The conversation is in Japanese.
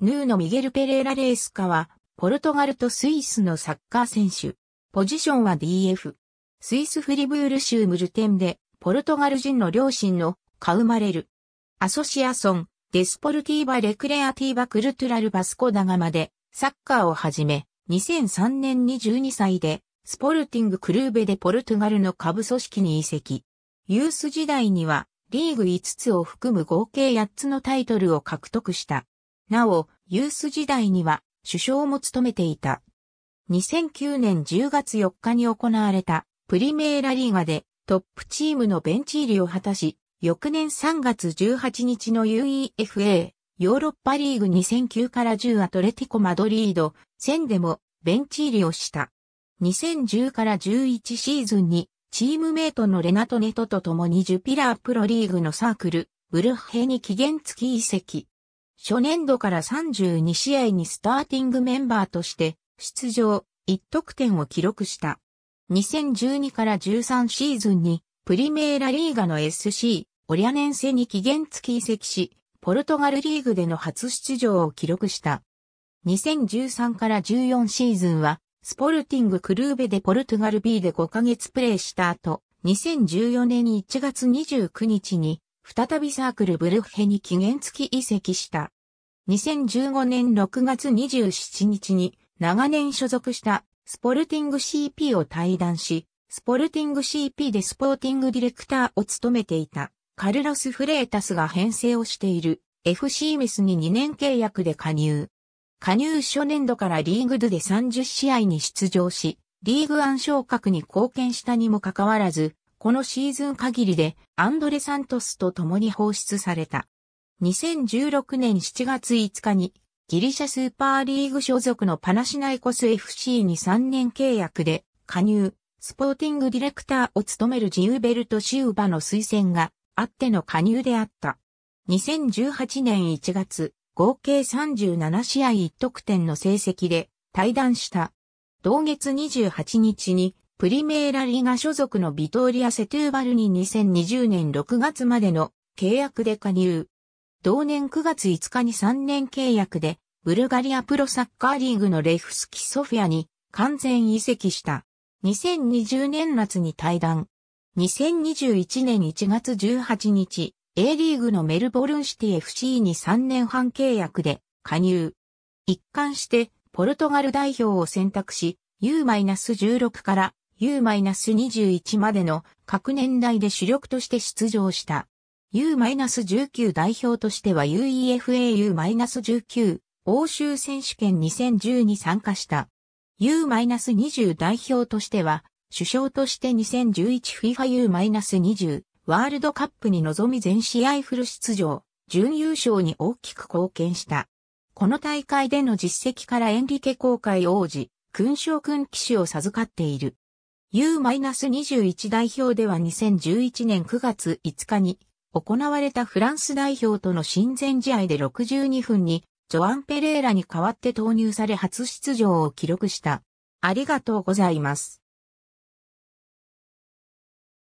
ヌーノ・ミゲル・ペレーラ・レースカは、ポルトガルとスイスのサッカー選手。ポジションは DF。スイス・フリブール州ムルテンで、ポルトガル人の両親の、カウマレル。アソシアソン、デスポルティーバ・レクレアティーバ・クルトゥラル・バスコ・ダガマで、サッカーをはじめ、2003年に12歳で、スポルティング・クルーベでポルトガルの下部組織に移籍。ユース時代には、リーグ5つを含む合計8つのタイトルを獲得した。なお、ユース時代には首相も務めていた。2009年10月4日に行われたプリメーラリーガでトップチームのベンチ入りを果たし、翌年3月18日の UEFA ヨーロッパリーグ2009から10アトレティコマドリード戦でもベンチ入りをした。2010から11シーズンにチームメイトのレナトネトと共にジュピラープロリーグのサークル、ブルッヘに期限付き移籍。初年度から32試合にスターティングメンバーとして出場、1得点を記録した。2012から13シーズンにプリメーラリーガの SC、オリアネンセに期限付き移籍し、ポルトガルリーグでの初出場を記録した。2013から14シーズンは、スポルティングクルーベでポルトガル B で5ヶ月プレーした後、2014年1月29日に再びサークルブルッヘに期限付き移籍した。2015年6月27日に長年所属したスポルティング CP を退団し、スポルティング CP でスポーティングディレクターを務めていたカルロス・フレータスが編成をしている FC メスに2年契約で加入。加入初年度からリーグドで30試合に出場し、リーグ暗昇格に貢献したにもかかわらず、このシーズン限りでアンドレ・サントスと共に放出された。2016年7月5日にギリシャスーパーリーグ所属のパナシナイコス FC に3年契約で加入、スポーティングディレクターを務めるジウベルト・シウバの推薦があっての加入であった。2018年1月、合計37試合1得点の成績で退団した。同月28日にプリメーラリガ所属のビトーリア・セトゥーバルに2020年6月までの契約で加入。同年9月5日に3年契約で、ブルガリアプロサッカーリーグのレフスキソフィアに完全移籍した。2020年夏に退団。2021年1月18日、A リーグのメルボルンシティ FC に3年半契約で加入。一貫してポルトガル代表を選択し、U-16 から U-21 までの各年代で主力として出場した。U-19 代表としては UEFAU-19 欧州選手権2010に参加した。U-20 代表としては、首相として 2011FIFAU-20 ワールドカップに臨み全試合フル出場、準優勝に大きく貢献した。この大会での実績からエンリケ公会王子、勲章君騎士を授かっている。U-21 代表では2011年9月5日に行われたフランス代表との親善試合で62分にジョアン・ペレーラに代わって投入され初出場を記録した。ありがとうございます。